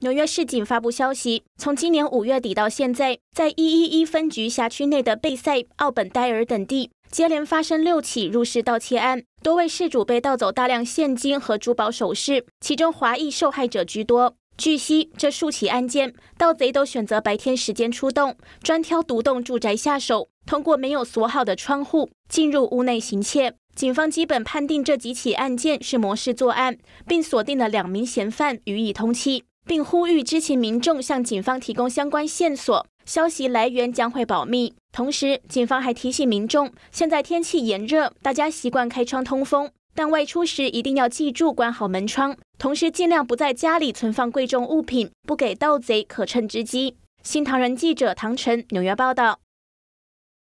纽约市警发布消息，从今年五月底到现在，在一一一分局辖区内的贝塞、奥本戴尔等地接连发生六起入室盗窃案，多位事主被盗走大量现金和珠宝首饰，其中华裔受害者居多。据悉，这数起案件，盗贼都选择白天时间出动，专挑独栋住宅下手，通过没有锁好的窗户进入屋内行窃。警方基本判定这几起案件是模式作案，并锁定了两名嫌犯予以通缉。并呼吁知情民众向警方提供相关线索，消息来源将会保密。同时，警方还提醒民众，现在天气炎热，大家习惯开窗通风，但外出时一定要记住关好门窗，同时尽量不在家里存放贵重物品，不给盗贼可乘之机。新唐人记者唐晨纽约报道。